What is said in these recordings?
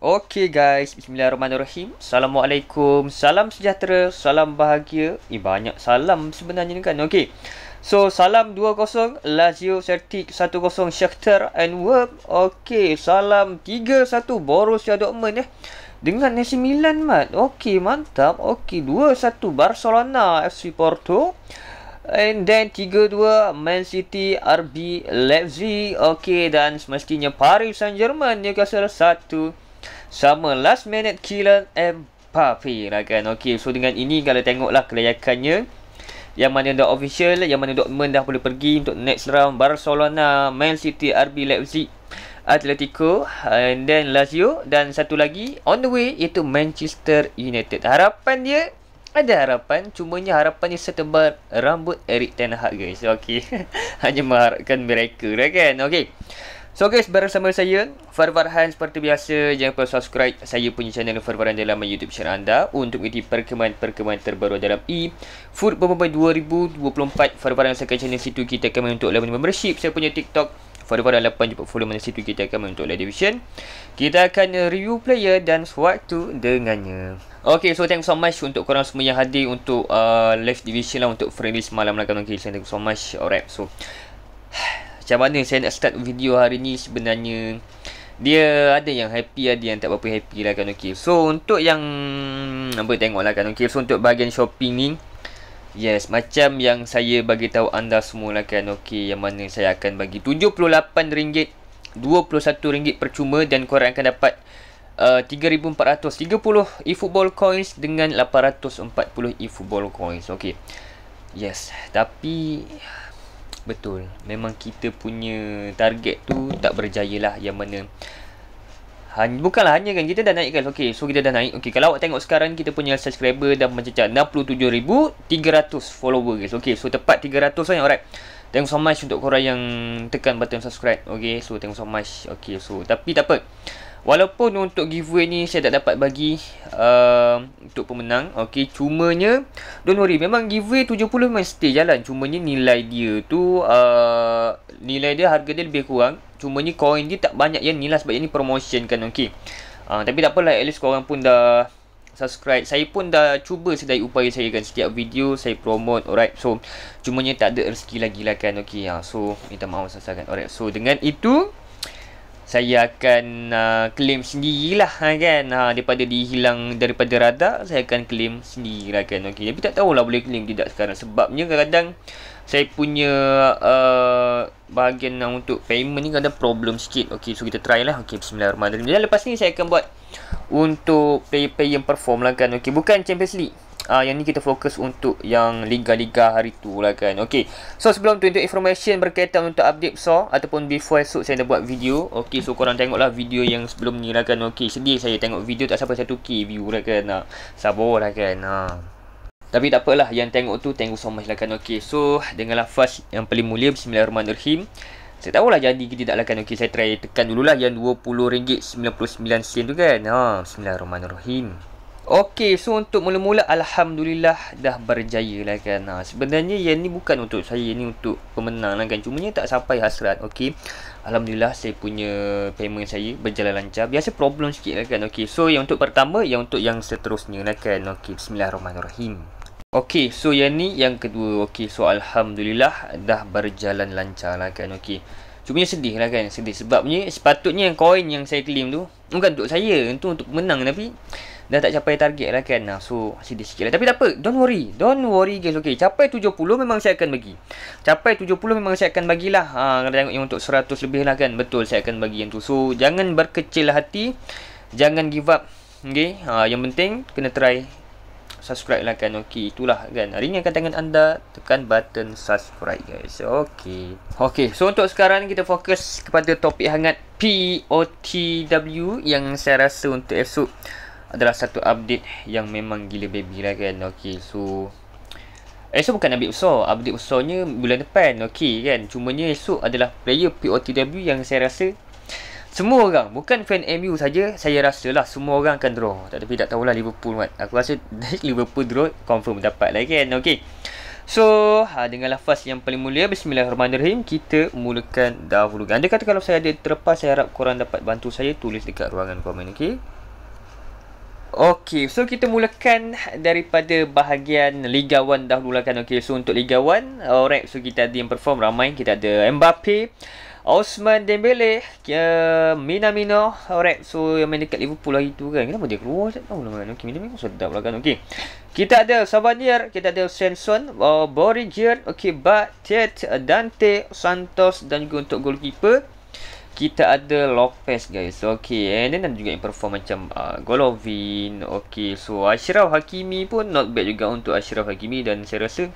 Okay guys, Bismillahirrahmanirrahim Assalamualaikum, salam sejahtera, salam bahagia Eh banyak salam sebenarnya ni kan, okay So salam 2-0, Lazio Certik 1-0, Shakhtar and Worm Okay, salam 3-1, Borussia Dortmund eh Dengan AC Milan mat, okay mantap Okay, 2-1, Barcelona FC Porto And then 3-2 Man City RB Leipzig Okay dan semestinya Paris Saint-Germain Newcastle 1 sama last minute Kylian Mbappe lah kan. Okey, so dengan ini kalau tengoklah kelayakannya yang mana dah official, yang mana Dortmund dah boleh pergi untuk next round Barcelona, Man City, RB Leipzig, Atletico and then Lazio dan satu lagi on the way iaitu Manchester United. Harapan dia ada harapan, cumanya harapan ni setebar rambut Eric Ten Hag guys. Okey. Hanya mengharapkan mereka lah kan. Okey. So guys, bareng sama saya Farvarhan seperti biasa Jangan lupa subscribe saya punya channel Farfarhan dalam YouTube channel anda Untuk mengikuti perkembangan-perkembangan terbaru dalam e Food Bomba 2024 Farfarhan saya channel situ kita akan menuntut level membership Saya punya TikTok Farfarhan 8 jumpa follow mana situ kita akan menuntut level division Kita akan review player dan sewaktu dengannya Okay, so thank you so much untuk korang semua yang hadir untuk uh, live division lah Untuk friendly semalam lah kan okay, Thank you so much Alright, so macam mana saya nak start video hari ni sebenarnya dia ada yang happy ada yang tak berapa happy lah kan okey so untuk yang apa tengok lah kan okey so untuk bahagian shopping ni yes macam yang saya bagi tahu anda semua lah kan okey yang mana saya akan bagi RM78 RM21 percuma dan korang akan dapat uh, 3430 e-football coins dengan 840 e-football coins Okay, yes tapi betul memang kita punya target tu tak berjaya lah yang mana Han, bukanlah hanya kan kita dah naik kan okay, so kita dah naik okay, kalau awak tengok sekarang kita punya subscriber dah mencecah 67,300 follower guys okay, so tepat 300 lah alright thank you so much untuk korang yang tekan button subscribe okay, so thank you so much okay, so tapi tak apa Walaupun untuk giveaway ni saya tak dapat bagi uh, untuk pemenang. Okey, cumanya don't worry. Memang giveaway 70 mesti jalan. Cumanya nilai dia tu uh, nilai dia harga dia lebih kurang. Cumanya coin dia tak banyak yang nilai sebab yang ni promotion kan. Okey. Uh, tapi tak apalah. At least korang pun dah subscribe. Saya pun dah cuba sedaya upaya saya kan. Setiap video saya promote. Alright. So, cumanya tak ada rezeki lagi lah kan. Okey. Uh, so, minta maaf sasarkan. Alright. So, dengan itu saya akan uh, claim sendirilah ha, kan ha, daripada dihilang daripada radar saya akan claim sendirilah kan okey tapi tak tahulah boleh claim tidak sekarang sebabnya kadang-kadang saya punya uh, bahagian uh, untuk payment ni kadang problem sikit okey so kita try lah okey bismillahirrahmanirrahim dan lepas ni saya akan buat untuk play play yang perform lah kan okey bukan Champions League uh, yang ni kita fokus untuk yang liga-liga hari tu lah kan Okay, so sebelum tu untuk information berkaitan untuk update so Ataupun before esok saya dah buat video Okay, so korang tengok lah video yang sebelum ni lah kan Okay, sedih saya tengok video tak sampai 1k view lah kan nah. Sabar lah kan nah. Tapi tak apalah, yang tengok tu tengok so much lah kan Okay, so dengan lafaz yang paling mulia Bismillahirrahmanirrahim saya tahulah jadi kita tidak lah kan Okay saya try tekan dululah Yang RM20.99 tu kan Haa ah, Bismillahirrahmanirrahim Okey, so untuk mula-mula Alhamdulillah dah berjaya lah kan ha, Sebenarnya yang ni bukan untuk saya Yang ni untuk pemenang lah kan Cumanya tak sampai hasrat Okey, Alhamdulillah saya punya payment saya berjalan lancar Biasa problem sikit lah kan Okey, so yang untuk pertama Yang untuk yang seterusnya lah kan Okey, Bismillahirrahmanirrahim Okey, so yang ni yang kedua Okey, so Alhamdulillah dah berjalan lancar lah kan Okey, Cuma sedih lah kan Sedih sebabnya Sepatutnya yang coin yang saya claim tu Bukan untuk saya Itu untuk menang tapi Dah tak capai target lah kan So sedih sikit lah Tapi tak apa Don't worry Don't worry guys Okay capai 70 memang saya akan bagi Capai 70 memang saya akan bagilah ha, Kalau tengok yang untuk 100 lebih lah kan Betul saya akan bagi yang tu So jangan berkecil hati Jangan give up Okay ha, Yang penting Kena try subscribe lah kan okey itulah kan ringankan tangan anda tekan button subscribe guys Okay, okay. so untuk sekarang kita fokus kepada topik hangat POTW yang saya rasa untuk episod adalah satu update yang memang gila baby lah kan okey so Esok bukan update besar Update besarnya bulan depan Okay kan Cumanya esok adalah player POTW yang saya rasa semua orang Bukan fan MU saja Saya rasa lah Semua orang akan draw Tak tapi tak tahulah Liverpool kan Aku rasa Liverpool draw Confirm dapat lagi kan Okay So ha, Dengan lafaz yang paling mulia Bismillahirrahmanirrahim Kita mulakan dahulu Anda kata kalau saya ada terlepas Saya harap korang dapat bantu saya Tulis dekat ruangan komen Okay Okey, so kita mulakan daripada bahagian Liga 1 dahulu lah kan. Okey, so untuk Liga 1, alright, so kita ada yang perform ramai. Kita ada Mbappe, Osman Dembele uh, ya, Minamino Alright So yang main dekat Liverpool lah itu kan Kenapa dia keluar Tak tahu lah kan Okay Minamino sedap lah kan Okay Kita ada Sabanier, Kita ada Sanson uh, Borigier Okay Batet Dante Santos Dan juga untuk goalkeeper kita ada Lopez guys okey, And then ada juga yang perform macam uh, Golovin okey, So Ashraf Hakimi pun Not bad juga untuk Ashraf Hakimi Dan saya rasa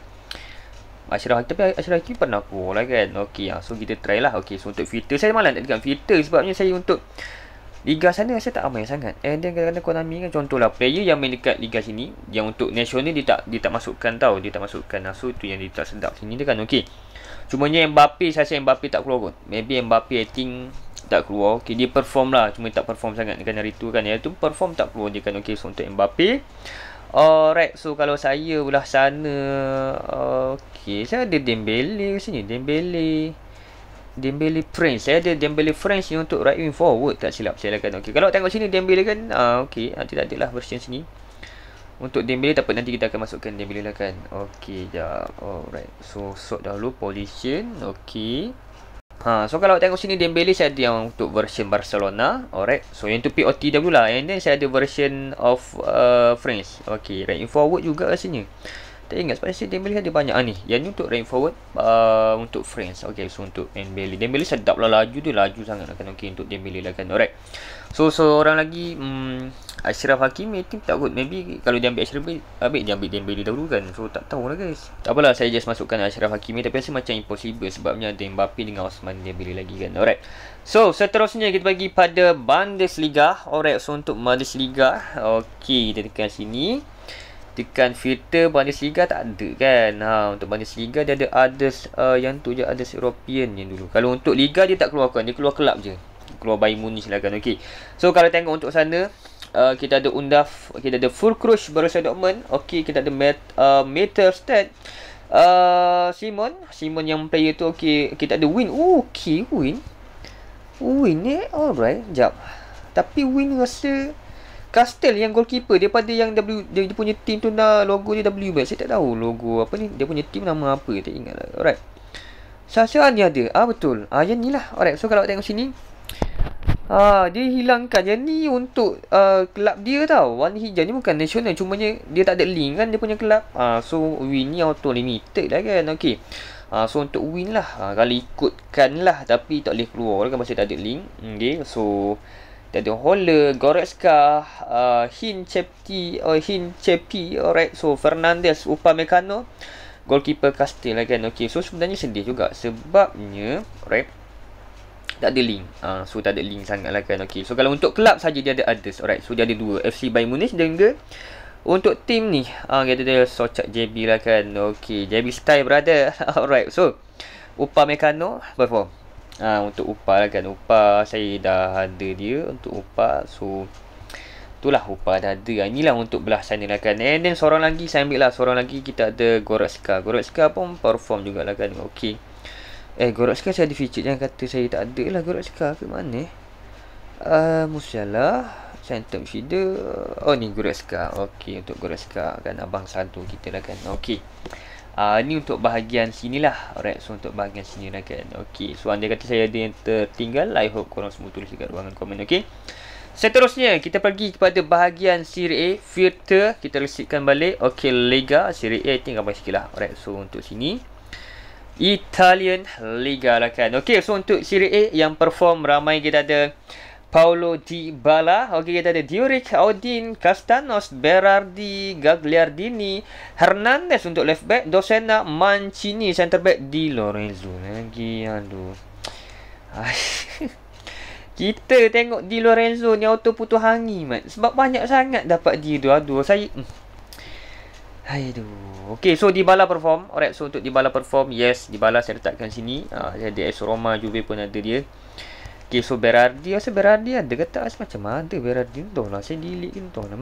Ashraf Tapi Ashraf Hakim pernah aku lah kan Okay ah, So kita try lah Okay so untuk filter Saya malah nak tekan filter Sebabnya saya untuk Liga sana saya tak ramai sangat And then kadang-kadang Konami kan Contohlah player yang main dekat Liga sini Yang untuk nasional dia tak dia tak masukkan tau Dia tak masukkan lah So tu yang dia tak sedap sini dia kan Okay Cumanya Mbappe Saya rasa Mbappe tak keluar kot Maybe Mbappe I think Tak keluar Okay dia perform lah Cuma tak perform sangat Dekat hari tu kan Yang tu perform tak keluar dia kan Okay so untuk Mbappe Alright, oh, so kalau saya belah sana oh, Okay, saya ada Dembele kat sini Dembele Dembele Prince Saya ada Dembele Prince ni untuk right wing forward Tak silap, saya akan okay. Kalau tengok sini Dembele kan uh, Okay, nanti ah, tak ada lah version sini Untuk Dembele tak apa, nanti kita akan masukkan Dembele lah kan Okay, jap Alright, so sort dahulu position Okay Ha, so kalau tengok sini Dembele saya ada yang untuk version Barcelona. Alright. So yang tu POTW lah. And then saya ada version of uh, France. Okay. Rank forward juga rasanya. Tak ingat sebab saya Dembele ada banyak. Ha, ni. Yang ni untuk rank forward uh, untuk France. Okay. So untuk Dembele. Dembele sedap lah laju. Dia laju sangat lah kan. Okay. Untuk Dembele lah kan. Alright. So seorang lagi. Hmm, Ashraf Hakimi team takut maybe kalau dia ambil Ashraf ambil dia ambil Dembele dahulu kan so tak tahu lah guys tak apalah saya just masukkan Ashraf Hakimi tapi rasa macam impossible sebabnya Dembele dengan Osman Dembele lagi kan alright so seterusnya kita bagi pada bandes liga. alright so untuk bandes liga, okay, kita tekan sini tekan filter bandes liga tak ada kan ha untuk Bundesliga dia ada others uh, yang tu je others European yang dulu kalau untuk liga dia tak keluarkan dia keluar kelab je keluar Bayern Munich lah kan Okay, so kalau tengok untuk sana Uh, kita ada undaf kita ada full crush Borussia Dortmund okey kita ada met, uh, meter stat Uh, Simon Simon yang player tu Okay Kita ada win Okay win Win ni eh? Alright Sekejap Tapi win rasa Castel yang goalkeeper Daripada yang w, dia, dia punya team tu nak Logo dia W -Bank. Saya tak tahu logo apa ni Dia punya team nama apa Tak ingat lah Alright Sasaran dia ada Ah betul Ah yang ni lah Alright so kalau tengok sini Ha, dia hilangkan yang ni untuk uh, kelab dia tau. Warna hijau ni bukan nasional. Cuma dia tak ada link kan dia punya kelab. Ha, so win ni auto limited lah kan. Okay. Ha, so untuk win lah. Ha, kalau ikutkan lah. Tapi tak boleh keluar kan masih tak ada link. Okay. So kita ada Holler, Goretzka, uh, Hin Chepti, oh, Hin Chepi, alright. So Fernandez, Upamecano. Goalkeeper Castile lah kan. Okay. So sebenarnya sedih juga. Sebabnya, alright tak ada link. Uh, so tak ada link sangat, lah kan. okay. So kalau untuk kelab saja dia ada others. Alright. So dia ada dua, FC Bayern Munich dan juga untuk team ni, ah uh, kata dia socak JB lah kan. okay. JB style brother. Alright. So Upa Mekano perform. Ah untuk Upa lah kan. Upa saya dah ada dia untuk Upa. So itulah Upa dah ada. Ah, inilah untuk belah sana lah kan. And then seorang lagi saya ambil lah seorang lagi kita ada Goretzka. Goretzka pun perform jugalah kan. okay. Eh Gorok Scar saya ada feature Jangan kata saya tak ada lah Gorok Scar ke mana eh uh, Musialah Santum Shida Oh ni Gorok Scar Okay untuk Gorok Scar Kan abang satu kita lah kan Okay Uh, ah, ni untuk bahagian sini lah Alright so untuk bahagian sini lah kan Okay so anda kata saya ada yang tertinggal I hope korang semua tulis dekat ruangan komen okay Seterusnya kita pergi kepada bahagian Serie A Filter kita resipkan balik Okay Lega Serie A tinggal apa sikit lah Alright so untuk sini Italian Liga lah kan. Okey, so untuk Serie A yang perform ramai kita ada Paulo Di Bala. Okey, kita ada Diuric, Audin, Castanos, Berardi, Gagliardini, Hernandez untuk left back, Dosena, Mancini, center back, Di Lorenzo. Eh, Lagi, aduh. kita tengok Di Lorenzo ni auto putus hangi, mat. Sebab banyak sangat dapat dia tu. Aduh, saya... Aduh. Okay, so Dybala perform. Alright, so untuk Dybala perform, yes, Dybala saya letakkan sini. Uh, ada AS Roma, Juve pun ada dia. Okay, so Berardi. Rasa Berardi ada ke tak? Macam mana Berardi? Tuh lah, saya delete ni. Tuh lah,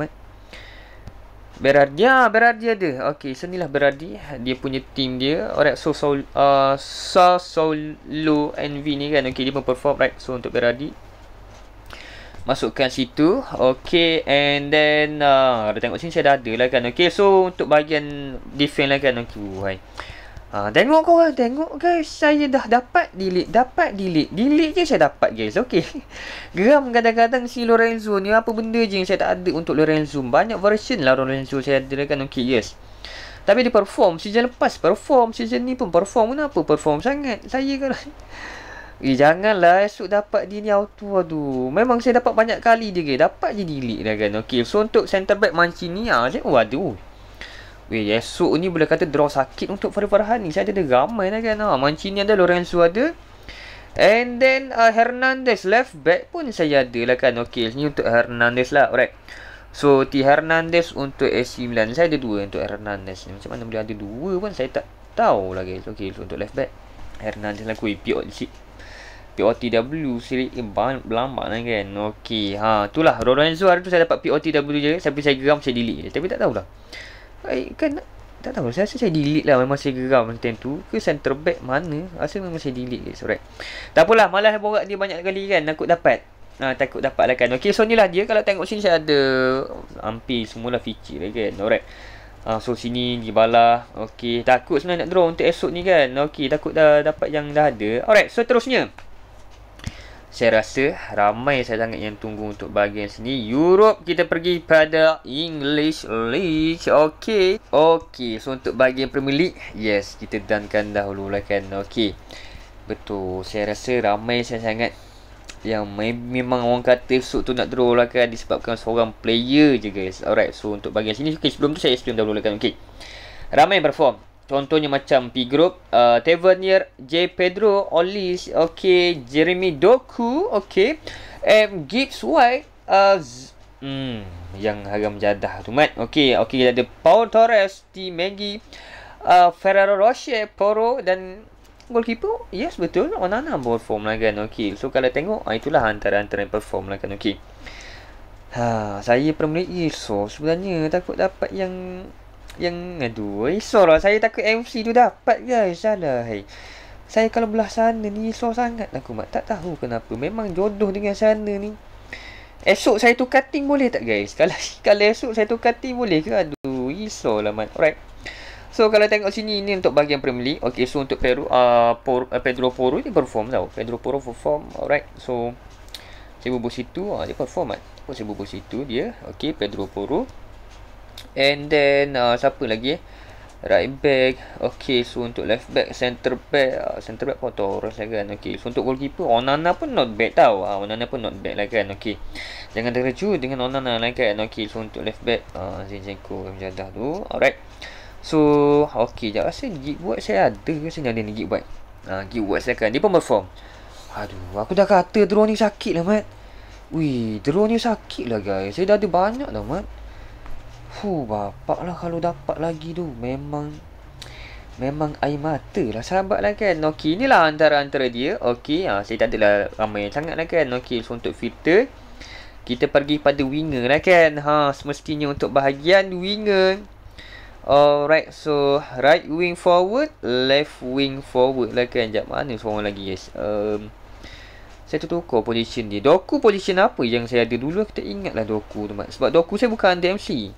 Berardi, ah, Berardi ada. Okay, so inilah Berardi. Dia punya team dia. Alright, so ah, Sa, Sa, Sa, Lo, Envy ni kan. Okay, dia pun perform. Right, so untuk Berardi. Masukkan situ Okay And then uh, Ada tengok sini saya dah ada lah kan Okay so Untuk bahagian Defend lah kan Okay uh, Tengok korang lah, Tengok guys Saya dah dapat delete Dapat delete Delete je saya dapat guys Okay Geram kadang-kadang si Lorenzo ni Apa benda je yang saya tak ada Untuk Lorenzo Banyak version lah Lorenzo saya ada lah kan Okay yes Tapi dia perform Season lepas perform Season ni pun perform Kenapa perform sangat Saya kan Eh janganlah esok dapat dia ni auto aduh. Memang saya dapat banyak kali dia ke. Dapat je delete dah kan. Okey. So untuk center back Mancini ah saya oh, aduh. Weh esok ni boleh kata draw sakit untuk Farhan ni. Saya ada ramai dah kan. Ah. Mancini ada Lorenzo ada. And then uh, Hernandez left back pun saya ada lah kan. Okey. Ni untuk Hernandez lah. Alright. So T Hernandez untuk AC Milan. Saya ada dua untuk Hernandez ni. Macam mana boleh ada dua pun saya tak tahu lah guys. Okey. So untuk left back Hernandez lah kuih piot sikit. POTW Siri Iban eh, Belambak lah kan Okay ha, tu Itulah Lorenzo hari tu saya dapat POTW je Tapi saya geram saya delete je Tapi tak tahulah Eh kan Tak tahu Saya rasa saya delete lah Memang saya geram macam tu Ke center back mana Rasa memang saya delete je So right Tak Malah borak dia banyak kali kan Takut dapat Ha, takut dapat lah kan Okay so ni lah dia Kalau tengok sini saya ada Hampir semula feature lah kan Alright Ha, so sini di balah Okay Takut sebenarnya nak draw untuk esok ni kan Okay takut dah dapat yang dah ada Alright so terusnya saya rasa ramai saya sangat yang tunggu untuk bahagian sini. Europe kita pergi pada English League. okay okay So untuk bahagian Premier League. Yes. Kita dankan dahulu lah kan. Okey. Betul. Saya rasa ramai saya sangat yang memang orang kata esok tu nak draw lah kan. Disebabkan seorang player je guys. Alright. So untuk bahagian sini. Okey. Sebelum tu saya explain dahulu lah kan. Okey. Ramai yang perform. Contohnya macam P Group, uh, Tavernier, J Pedro, Olis, okay, Jeremy Doku, okay, M Gibbs White, uh, Z- hmm, yang harga menjadah tu mat. Okay, okay, kita ada Paul Torres, T Maggie, uh, Ferraro Rocher, Poro dan goalkeeper. Yes, betul. orang Onana perform lagi, kan. Okay, so kalau tengok, ah, itulah antara-antara yang perform lagi, kan. Okay. Ha, saya Premier League so sebenarnya takut dapat yang yang aduh eh, risau lah saya takut MC tu dapat guys Alah hai Saya kalau belah sana ni risau sangat aku mak Tak tahu kenapa memang jodoh dengan sana ni Esok saya tukar team boleh tak guys Kalau kalau esok saya tukar team boleh ke Aduh risau lah mat Alright So kalau tengok sini ni untuk bahagian Premier League Okay so untuk Peru, uh, ah, Por, uh, Pedro Poro ni perform tau Pedro Poro perform Alright so Saya bubuh situ uh, Dia perform kan Saya bubuh situ dia Okay Pedro Poro And then uh, Siapa lagi eh Right back Okay so untuk left back Center back uh, Center back pun Taurus lah kan Okay so untuk goalkeeper Onana pun not bad tau uh, Onana pun not bad lah kan Okay Jangan terkeju dengan Onana lah kan Okay so untuk left back uh, Zinchenko Jadah tu Alright So Okay Jangan rasa gig buat saya ada Rasa ni ada ni gig buat uh, ah, Gig buat saya lah kan Dia pun perform Aduh Aku dah kata drone ni sakit lah mat Wih Drone ni sakit lah guys Saya dah ada banyak lah mat Huh, bapak lah kalau dapat lagi tu Memang Memang air mata lah sahabat lah kan Noki ni lah antara-antara dia Okey ha, saya tak adalah ramai sangat lah kan Okey so untuk filter Kita pergi pada winger lah kan ha, Semestinya untuk bahagian winger Alright so right wing forward Left wing forward lah kan Sekejap mana seorang lagi guys um, saya tukar position dia. Doku position apa yang saya ada dulu. Kita ingat lah, Doku tu. Sebab Doku saya bukan DMC.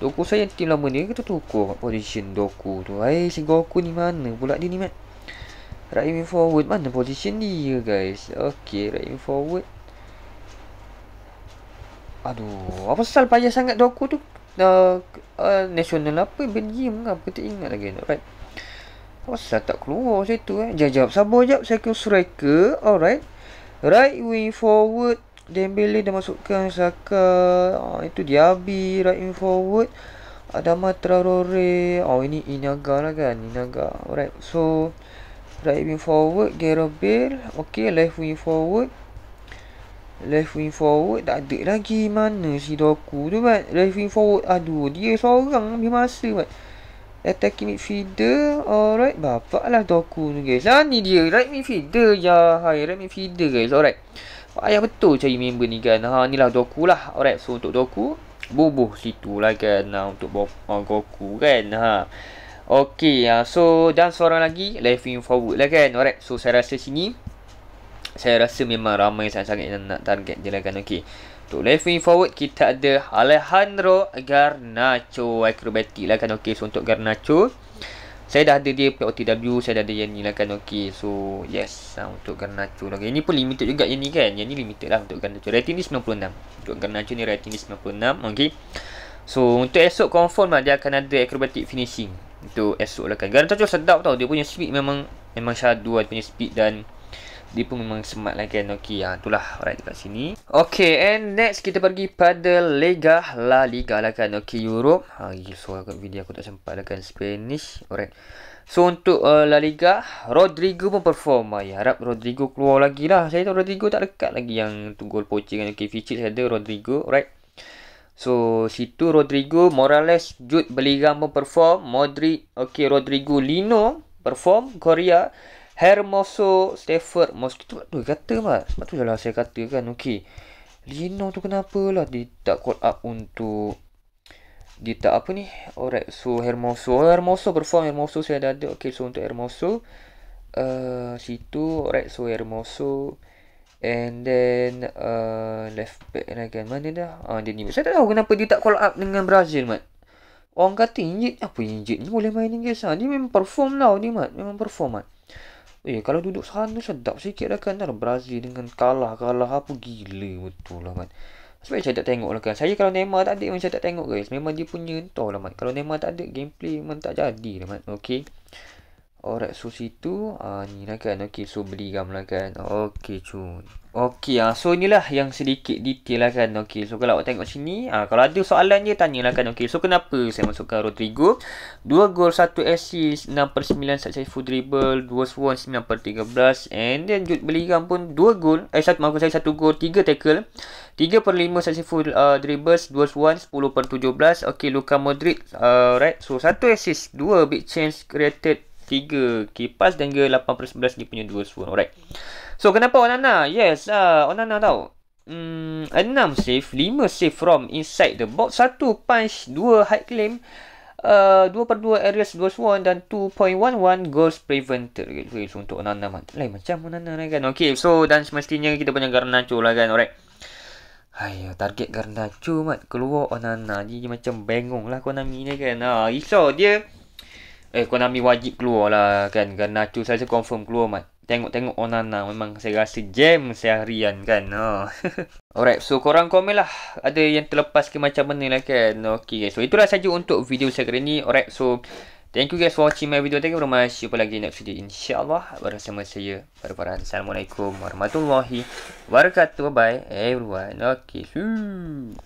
Doku saya yang tim lama ni Kita tukar position Doku tu Eh si Goku ni mana pula dia ni mat Right wing forward Mana position dia guys Okay right wing forward Aduh Apa sal payah sangat Doku tu uh, uh, National apa Ben ke apa Tak ingat lagi nak right. Apa sal tak keluar situ eh Jajab sabar jap Saya ke striker Alright Right wing forward Dembele dia masukkan Saka ha, Itu Diaby Right in forward Adama Traore Oh ini Inaga lah kan Inaga Alright so Right wing forward Gareth Bale Okay left wing forward Left wing forward Tak ada lagi Mana si Doku tu kan Left wing forward Aduh dia seorang Habis masa kan Attacking midfielder Alright Bapak lah Doku tu guys Ha ni dia Right midfielder Ya hai Right midfielder guys Alright Ayah betul cari member ni kan. Ha, ni lah Doku lah. Alright so untuk Doku bubuh situ lah kan. Nah ha, untuk Bob, uh, ha, Goku kan. Ha. Okey ha. so dan seorang lagi live in forward lah kan. Alright so saya rasa sini saya rasa memang ramai sangat-sangat yang nak target je lah kan. Okey. Untuk left wing forward kita ada Alejandro Garnacho Acrobatic lah kan Okay so untuk Garnacho saya dah ada dia POTW saya dah ada yang ni lah kan ok so yes ha, untuk Garnacho lagi yang ni pun limited juga yang ni kan yang ni limited lah untuk Garnacho rating ni 96 untuk Garnacho ni rating ni 96 ok so untuk esok confirm lah dia akan ada acrobatic finishing untuk esok lah kan Garnacho sedap tau dia punya speed memang memang syadu lah. dia punya speed dan dia pun memang smart lagi kan Nokia ah, itulah alright dekat sini ok and next kita pergi pada Liga La Liga lah kan Nokia Europe ha, so agak video aku tak sempat lah kan Spanish alright so untuk uh, La Liga Rodrigo pun perform ah, ya harap Rodrigo keluar lagi lah saya tahu Rodrigo tak dekat lagi yang tu gol poci dengan Nokia Fitchit saya ada Rodrigo alright So, situ Rodrigo, Morales, Jude, Beligam pun perform. Modric, okay, Rodrigo, Lino perform. Korea, Hermoso Stafford Mosquito tu kata mak Sebab tu lah saya kata kan Okay Lino tu kenapa lah Dia tak call up untuk Dia tak apa ni Alright so Hermoso oh, Hermoso perform Hermoso saya dah ada Okay so untuk Hermoso uh, Situ Alright so Hermoso And then uh, Left back again Mana dah Ah uh, Dia ni Saya tak tahu kenapa dia tak call up dengan Brazil mat Orang kata injit Apa injit ni boleh main Inggeris ha? Dia memang perform tau ni mat Memang perform mat Eh kalau duduk sana sedap sikit lah kan Dan Brazil dengan kalah kalah apa gila betul lah kan Sebab saya tak tengok lah kan Saya kalau Neymar tak ada saya tak tengok guys Memang dia punya entah lah man Kalau Neymar tak ada gameplay memang tak jadi lah man Okay Alright, so situ uh, ni lah kan. Okay, so beli gam gamlah kan. Okay, cun. Okay, uh, so inilah yang sedikit detail lah kan. Okay, so kalau awak tengok sini. Uh, kalau ada soalan je, lah kan. Okay, so kenapa saya masukkan Rodrigo? 2 gol, 1 assist, 6 9 full dribble, 2 swan, 9 per 13. And then, Jude beli gam pun 2 gol. Eh, satu, maafkan saya 1 gol, 3 tackle. 3 per 5 successful uh, dribbles, 2 swan, 10 per 17. Okay, Luka Madrid. Uh, right, so 1 assist, 2 big chance created. 3 kipas dan juga 811 per 11 dia punya dual spoon. Alright. So, kenapa Onana? Yes, uh, Onana tau. Hmm, 6 save, 5 save from inside the box. 1 punch, 2 high claim. Uh, ah, 2 per 2 areas goes 1 dan 2.11 goals preventer. okay, so untuk Onana lain macam Onana lah kan Okay so dan semestinya kita punya Garnacho lah kan alright Ayo target Garnacho mat keluar Onana jadi macam bengong lah Konami ni kan ha, ah, so dia Eh Konami wajib keluar lah kan Garnacho kan, saya confirm keluar mat Tengok-tengok Onana memang saya rasa jam seharian kan oh. Alright so korang komen lah Ada yang terlepas ke macam mana lah kan Okay so itulah saja untuk video saya kali ni Alright so thank you guys for watching my video Thank you very much Jumpa lagi next video insyaAllah Bersama saya Barbara Assalamualaikum warahmatullahi wabarakatuh Bye bye everyone Okay so